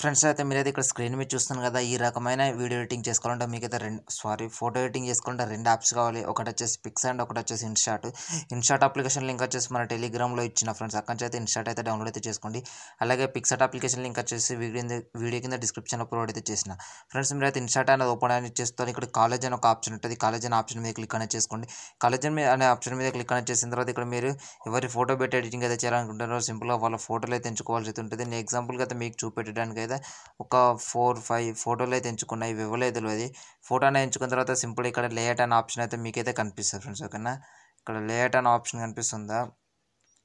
friends అయితే అయితే ఇక్కడ స్క్రీన్ మీద చూస్తున్నారు కదా ఈ రకమైన వీడియో ఎడిటింగ్ చేసుకోవాలంటే మీకైతే రెండు సారీ ఫోటో ఎడిటింగ్ చేసుకోవాలంటే రెండు యాప్స్ కావాలి ఒకటి వచ్చేసి పిక్స్ అండ్ ఒకటి వచ్చేసి ఇన్షాట్ ఇన్షాట్ అప్లికేషన్ లింక్ వచ్చేసి మన టెలిగ్రామ్లో ఇచ్చిన ఫ్రెండ్స్ అక్కడి నుంచి అయితే ఇన్షాట్ అయితే డౌన్లోడ్ అయితే చేసుకోండి అలాగే పిక్సాట్ అప్లికేషన్ లింక్ వచ్చేసి వీడియో వీడియో కింద డిస్క్రిప్షన్లో ప్రొవైడ్ అయితే చేసిన ఫ్రెండ్స్ మీరు అయితే ఇన్షాట్ అనేది ఓపెన్ అనేది చేస్తాను ఇక్కడ కాలేజ్ అని ఒక ఆప్షన్ ఉంటుంది కాలేజ్ అనే ఆప్షన్ మీద క్లిక్ అనేది చేసుకోండి కాలేజ్ మీద అనే ఆప్షన్ మీద క్లిక్ అనేది చేసిన తర్వాత ఇక్కడ మీరు ఎవరి ఫోటో పెట్టి ఎడిటింగ్ అయితే చేయాలనుకుంటున్నారో సింపుల్గా వాళ్ళ ఫోటోలు అయితే ఎంచుకోవాల్సి ఉంటుంది నేను ఎగ్జాంపుల్గా అయితే మీకు చూపెట్టడానికి మీద ఒక ఫోర్ ఫైవ్ ఫోటోలు అయితే ఎంచుకున్నాయి ఇవి ఇవ్వలేదు ఫోటో ఫోటోనే ఎంచుకున్న తర్వాత సింపుల్ ఇక్కడ లేట్ అనే ఆప్షన్ అయితే మీకైతే కనిపిస్తుంది ఫ్రెండ్స్ ఓకేనా ఇక్కడ లేఅట్ అనే ఆప్షన్ కనిపిస్తుందా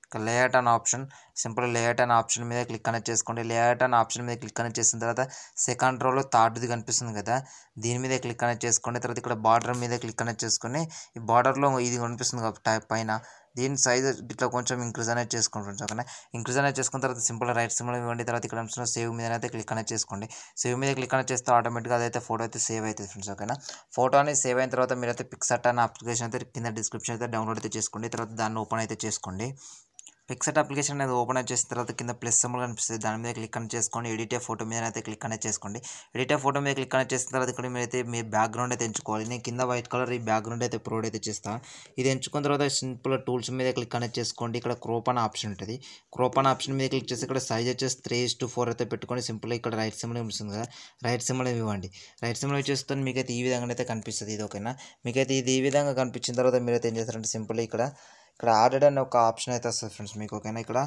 ఇక్కడ లేఅట్ అనే ఆప్షన్ సింపుల్ లేట్ అనే ఆప్షన్ మీద క్లిక్ కనెక్ట్ చేసుకోండి లేఅట్ అనే ఆప్షన్ మీద క్లిక్ కనెక్ట్ చేసిన తర్వాత సెకండ్ రోలో థర్డ్ది కనిపిస్తుంది కదా దీని మీద క్లిక్ కనెక్ట్ చేసుకోండి తర్వాత ఇక్కడ బార్డర్ మీద క్లిక్ కనెక్ట్ చేసుకొని ఈ బార్డర్లో ఇది కనిపిస్తుంది పైన దీని సైజ్ ఇట్లా కొంచెం ఇంక్రీజ్ అనేది చేసుకుంటుంది ఓకేనా ఇంక్రీజ్ అనేది చేసుకున్న తర్వాత సింపుల్ రైట్ సింబల్ ఇవ్వండి తర్వాత ఇక్కడ అంశంలో సేవ్ మీద అయితే క్లిక్ అనేది చేసుకోండి సేవ్ మీద క్లిక్ అనేది చేస్తే ఆటోమేటిక్గా అదైతే ఫోటో అయితే సేవ్ అవుతుంది ఫ్రెండ్స్ ఓకేనా ఫోటో అనేది సేవ్ అయిన తర్వాత మీరు అయితే పిక్సట్ అనే అప్లికేషన్ అయితే కింద డిస్క్రిప్షన్ అయితే డౌన్లోడ్ అయితే చేసుకోండి తర్వాత దాన్ని ఓపెన్ అయితే చేసుకోండి ఫిక్స్డ్ అప్లికేషన్ అనేది ఓపెన్ చేసిన తర్వాత కింద ప్లస్ సింబల్ కనిపిస్తుంది దాని మీద క్లిక్ కనెక్ట్ చేసుకోండి ఎడిటే ఫోటో మీద అయితే క్లిక్ కనెక్ట్ చేసుకోండి ఎడిటే ఫోటో మీద క్లిక్ కనెక్ట్ చేసిన తర్వాత ఇక్కడ అయితే మీ బ్యాక్గ్రౌండ్ అయితే ఎంచుకోవాలి నేను కింద వైట్ కలర్ ఈ బ్యాక్గ్రౌండ్ అయితే ప్రొవైడ్ అయితే చేస్తాను ఇది ఎంచుకున్న తర్వాత సింపుల్ టూల్స్ మీద క్లిక్ కనెక్ట్ చేసుకోండి ఇక్కడ క్రోపన్ ఆప్షన్ ఉంటుంది క్రోప్ ఆప్షన్ మీద క్లిక్ చేసి ఇక్కడ సైజ్ వచ్చేసి త్రీ టు ఫోర్ అయితే పెట్టుకొని సింపుల్ ఇక్కడ రైట్ సింబల్ కనిపిస్తుంది కదా రైట్ సింబల్ ఇవ్వండి రైట్ సింబల్ మీకు అయితే ఈ విధంగా అయితే కనిపిస్తుంది ఇది ఓకేనా మీకైతే ఇది ఈ విధంగా కనిపించిన తర్వాత మీరు అయితే ఏం చేస్తారంటే సింపుల్ ఇక్కడ ఇక్కడ ఆడెడ్ అనే ఒక ఆప్షన్ అయితే వస్తుంది ఫ్రెండ్స్ మీకు ఓకేనా ఇక్కడ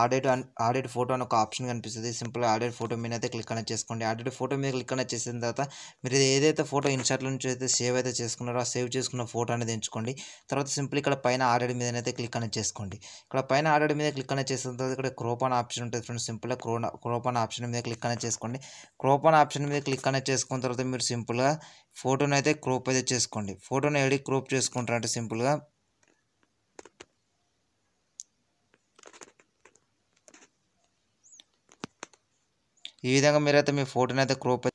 ఆడెడ్ ఆడెడ్ ఫోటో అని ఒక ఆప్షన్ కనిపిస్తుంది సింపుల్ ఆడెడ్ ఫోటో మీద అయితే క్లిక్ అనేది చేసుకోండి ఆడెడ్ ఫోటో మీద క్లిక్ అనేది చేసిన తర్వాత మీరు ఏదైతే ఫోటో ఇన్షాట్ల నుంచి అయితే సేవ్ అయితే చేసుకున్నారో ఆ సేవ్ చేసుకున్న ఫోటో అనేది ఎంచుకోండి తర్వాత సింపుల్ ఇక్కడ పైన ఆడెడ్ మీదనైతే క్లిక్ అనేది చేసుకోండి ఇక్కడ పైన ఆడెడ్ మీద క్లిక్ అనేది చేసిన తర్వాత ఇక్కడ క్రోపన్ ఆప్షన్ ఉంటుంది ఫ్రెండ్స్ సింపుల్గా క్రో క్రోపన్ ఆప్షన్ మీద క్లిక్ అనేది చేసుకోండి క్రోపన్ ఆప్షన్ మీద క్లిక్ అనేది చేసుకున్న తర్వాత మీరు సింపుల్గా ఫోటోని అయితే క్రోప్ అయితే చేసుకోండి ఫోటోని ఎడి క్రోప్ చేసుకుంటారంటే సింపుల్గా ఈ విధంగా మీరైతే మీ ఫోటోని అయితే క్రోప్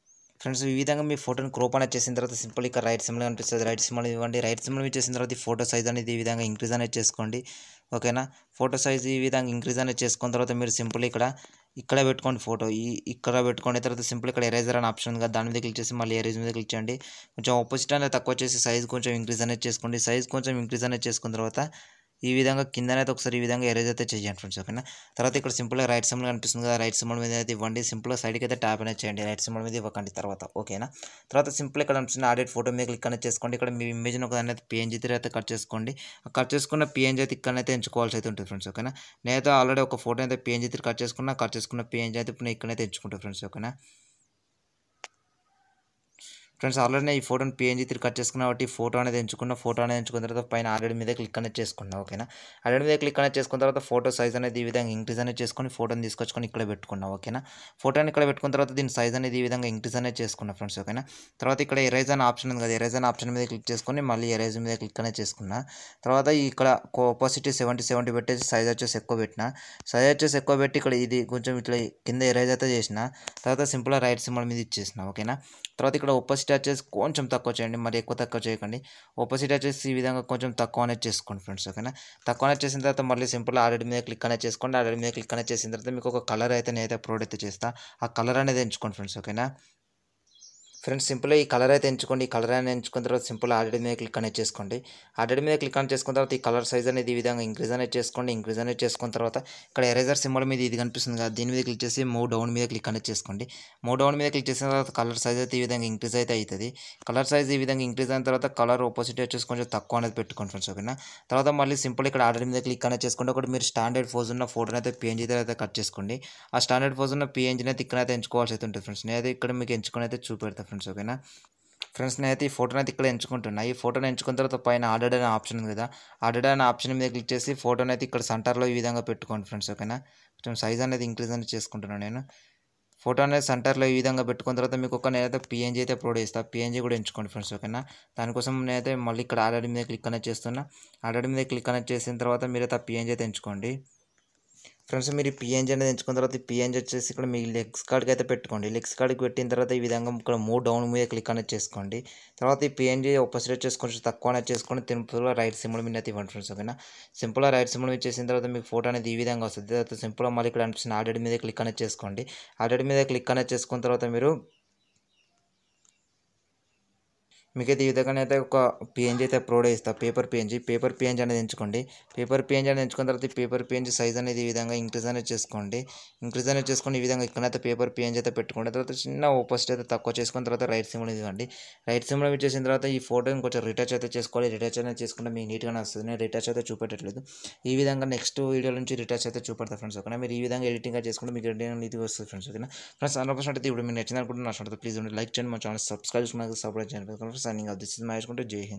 ఫ్రెండ్స్ ఈ విధంగా మీ ఫోటోని క్రోప్ అనేది చేసిన తర్వాత సింపుల్ ఇక్కడ రైట్ సిమ్లో అనిపిస్తుంది రైట్ సిమ్లో ఇవ్వండి రైట్ సిమ్లో చేసిన తర్వాత ఈ ఫోటో సైజ్ అనేది ఈ విధంగా ఇంక్రీజ్ అనేది చేసుకోండి ఓకేనా ఫోటో సైజ్ ఈ విధంగా ఇంక్రీజ్ అనేది చేసుకున్న తర్వాత మీరు సింపుల్ ఇక్కడ ఇక్కడ పెట్టుకోండి ఫోటో ఈ ఇక్కడ పెట్టుకోండి తర్వాత సింపుల్ ఇక్కడ ఎరేజర్ అనే ఆప్షన్ కదా దాని మీద క్లిక్ చేసి మళ్ళీ ఎరేజ్ మీద క్లిక్ చేయండి కొంచెం ఆపోజిట్ అనేది తక్కువ చేసి సైజ్ కొంచెం ఇంక్రీజ్ అనేది చేసుకోండి సైజ్ కొంచెం ఇంక్రీజ్ అనేది చేసుకున్న తర్వాత ఈ విధంగా కిందనైతే ఒకసారి ఈ విధంగా ఎరేజ్ అయితే చేయండి ఫ్రెండ్స్ ఓకేనా తర్వాత ఇక్కడ సింపుల్గా రైట్ సింబల్ కనిపిస్తుంది కదా రైట్ సింబల్ మీద అయితే ఇవ్వండి సింపుల్గా సైడ్కి అయితే ట్యాప్ అనేది చేయండి రైట్ సింబల్ మీద ఇవ్వకండి తర్వాత ఓకేనా తర్వాత సింపుల్ ఇక్కడ కనిపిస్తుంది ఆడిట్ ఫోటో మీద క్లిక్ అనేది చేసుకోండి ఇక్కడ మీ ఇమేజ్ని ఒకదాన్ని అయితే పిఎన్జీ అయితే కట్ చేసుకోండి కట్ చేసుకున్న పిఎన్జీ అయితే అయితే ఎంచుకోవాల్సి అయితే ఉంటుంది ఫ్రెండ్స్ ఓకేనా నేనైతే ఆల్రెడీ ఒక ఫోటో అయితే పిఎన్జీ కట్ చేసుకున్నా కట్ చేసుకున్న పిఎన్జీ అయితే ఇప్పుడు ఇక్కడైతే ఎంచుకుంటాను ఫ్రెండ్స్ ఓకేనా ఫ్రెండ్స్ ఆల్రెడీ ఈ ఫోటోని పిఎన్జీ తిరిగి కట్ చేసుకున్నా కాబట్టి ఫోటో అనేది ఎంచుకున్న ఫోటో అనేది ఎంచుకున్న తర్వాత పైన ఆల్రెడీ మీద క్లిక్ అనేది చేసుకున్నా ఓకేనా ఆల్రెడీ మీద క్లిక్ అనేది చేసుకున్న తర్వాత ఫోటో సైజ్ అనేది ఈ విధంగా ఇంక్రీజ్ అనేది చేసుకొని ఫోటోని తీసుకొచ్చుకొని ఇక్కడ పెట్టుకున్నా ఓకేనా ఫోటోని ఇక్కడ పెట్టుకున్న తర్వాత దీని సైజ్ అనేది ఈ విధంగా ఇంక్రీజ్ అనేది చేసుకున్నా ఫ్రెండ్స్ ఓకేనా తర్వాత ఇక్కడ ఎరైజ్ అనే ఆప్షన్ ఉంది కదా ఎరైజ్ అనే ఆప్షన్ మీద క్లిక్ చేసుకొని మళ్ళీ ఎరైజ్ మీద క్లిక్ అనేది చేసుకున్నా తర్వాత ఇక్కడ ఆపోజిట్ సెవెంటీ సెవెంటీ పెట్టేసి సైజ్ వచ్చేసి ఎక్కువ పెట్టిన సైజ్ వచ్చేసి ఎక్కువ పెట్టి ఇక్కడ ఇది కొంచెం ఇట్లా కింద ఎరైజ్ అయితే చేసిన తర్వాత సింపుల్గా రైట్ సింబల్ మీద ఇచ్చేసిన ఓకేనా తర్వాత ఇక్కడ ఒప్పసిట్ వచ్చేసి కొంచెం తక్కువ చేయండి మరి ఎక్కువ తక్కువ చేయకండి ఒపోజిట్ వచ్చేసి ఈ విధంగా కొంచెం తక్కువ అనేది చేసుకోండి ఫ్రెండ్స్ ఓకేనా తక్కువ అనేది చేసిన తర్వాత మళ్ళీ సింపుల్ ఆల్రెడీ మీద క్లిక్ అనేది చేసుకోండి ఆల్రెడీ మీద క్లిక్ అనేది చేసిన తర్వాత మీకు ఒక కలర్ అయితే నేనైతే ప్రోడక్ట్ చేస్తా ఆ కలర్ అనేది ఎంచుకోండి ఫ్రెండ్స్ ఓకేనా ఫ్రెండ్స్ సింపుల్ ఈ కలర్ అయితే ఎంచుకోండి ఈ కలర్ అయినా ఎంచుకున్న తర్వాత సింపుల్ ఆల్రెడీ మీద క్లిక్ అనేది చేసుకోండి ఆల్రెడీ మీద క్లిక్ ఆన్ చేసుకున్న తర్వాత ఈ కలర్ సైజ్ అనేది ఈ విధంగా ఇంక్రీజ్ అనేది చేసుకోండి ఇంక్రీజ్ అనేది చేసుకున్న తర్వాత ఇక్కడ ఎరేజర్ సింబల్ మీద ఇది కనిపిస్తుంది కదా దీని మీద క్లిక్ చేసి మూవ్ డౌన్ మీద క్లిక్ అనేది చేసుకోండి మూవ్ డౌన్ మీద క్లిక్ చేసిన తర్వాత కలర్ సైజ్ అయితే ఈ విధంగా ఇంక్రీజ్ అయితే అవుతుంది కలర్ సైజ్ ఈ విధంగా ఇంక్రీజ్ అయిన తర్వాత కలర్ ఆపోజిట్ వచ్చేసి కొంచెం తక్కువ అనేది పెట్టుకోండి ఫ్రెండ్స్ ఓకేనా తర్వాత మళ్ళీ సింపుల్ ఇక్కడ ఆర్డర్ మీద క్లిక్ అనేది చేసుకోండి ఒకటి మీరు స్టాండర్డ్ ఫోజ్ ఉన్న ఫోటోని అయితే పిఎన్జీ అయితే కట్ చేసుకోండి ఆ స్టాండర్డ్ ఫోజ్ ఉన్న పిఎన్జీని అయితే ఇక్కడ అయితే ఎంచుకోవాల్సి అయితే ఉంటుంది ఫ్రెండ్స్ నేను అయితే ఇక్కడ మీకు ఎంచుకుని అయితే చూపెడతాను ఫ్రెండ్స్ ఓకేనా ఫ్రెండ్స్ నేనైతే ఈ ఫోటోని అయితే ఇక్కడ ఎంచుకుంటున్నా ఈ ఫోటోని ఎంచుకున్న తర్వాత పైన ఆర్డర్ అనే ఆప్షన్ ఉంది కదా ఆర్డర్ అనే ఆప్షన్ మీద క్లిక్ చేసి ఫోటోని అయితే ఇక్కడ సెంటర్లో ఈ విధంగా పెట్టుకోండి ఫ్రెండ్స్ ఓకేనా కొంచెం సైజ్ అనేది ఇంక్రీజ్ అనేది చేసుకుంటున్నాను నేను ఫోటో అనేది సెంటర్లో ఈ విధంగా పెట్టుకున్న తర్వాత మీకు ఒక నేనైతే పిఎన్జీ అయితే అప్లోడ్ చేస్తాను పిఎన్జీ కూడా ఎంచుకోండి ఫ్రెండ్స్ ఓకేనా దానికోసం నేనైతే మళ్ళీ ఇక్కడ ఆర్డర్ మీద క్లిక్ అనేది చేస్తున్నా ఆర్డర్ మీద క్లిక్ అనేది చేసిన తర్వాత మీరైతే ఆ పిఎన్జీ అయితే ఎంచుకోండి ఫ్రెండ్స్ మీరు పిఎన్జి అనేది ఎంచుకున్న తర్వాత పిఎన్జి వచ్చేసి ఇక్కడ మీ లెగ్స్ కార్డ్కి అయితే పెట్టుకోండి లెగ్స్ కార్డ్కి పెట్టిన తర్వాత ఈ విధంగా ఇక్కడ మూవ్ డౌన్ మీద క్లిక్ అనేది చేసుకోండి తర్వాత ఈ పిఎన్జీ ఆపోజిట్ వచ్చేసుకొని తక్కువ అనేది చేసుకోండి సింపుల్గా రైట్ సింబల్ మీద అయితే ఇవ్వండి ఫ్రెండ్స్ ఓకేనా సింపుల్గా రైట్ సింబల్ మీద చేసిన తర్వాత మీకు ఫోటో అనేది ఈ విధంగా వస్తుంది తర్వాత సింపుల్గా మళ్ళీ ఇక్కడ అనిపిస్తుంది ఆల్రెడీ మీద క్లిక్ అనేది చేసుకోండి ఆల్రెడీ మీద క్లిక్ అనేది చేసుకున్న తర్వాత మీరు అయితే ఈ విధంగా అయితే ఒక పిఎన్జీ అయితే ప్రొవైడ్ చేస్తాను పేపర్ పిఎన్జీ పేపర్ పిఎన్జీ అనేది ఎంచుకోండి పేపర్ పిఎన్జీ అనేది ఎంచుకున్న తర్వాత పేపర్ పిఎన్జీ సైజ్ అనేది ఈ విధంగా ఇంక్రీజ్ అనేది చేసుకోండి ఇంక్రీజ్ అనేది చేసుకుని ఈ విధంగా ఇక్కడైతే పేపర్ పిఎన్జీ అయితే పెట్టుకోండి తర్వాత చిన్న ఓపోజిట్ అయితే తక్కువ చేసుకున్న తర్వాత రైట్ సిమ్ అనేది ఇవ్వండి రైట్ సిమ్ చేసిన తర్వాత ఈ ఫోటోని కొంచెం రిటచ్ అయితే చేసుకోవాలి రిటచ్ అనేది చేసుకుంటే మీకు నీట్గానే వస్తుంది నేను రిటచ్ అయితే చూపెట్టట్లేదు ఈ విధంగా నెక్స్ట్ వీడియో నుంచి రిటచ్ అయితే చూపెడతా ఫ్రెండ్స్ ఓకేనా మీరు ఈ విధంగా ఎడిటింగ్ చేసుకుంటే మీకు రెండు నీతి వస్తుంది ఫ్రెండ్స్ ఓకేనా ఫ్రెండ్స్ అనుకోవచ్చు అయితే ఇప్పుడు మీరు నచ్చిన అనుకుంటున్నాను ప్లీజ్ లైక్ చేయండి మా ఛానల్ సబ్స్క్రైబ్ చేసుకున్నాక సపోర్ట్ చేయండి friends signing off this is Mahesh Guntur Jai Hind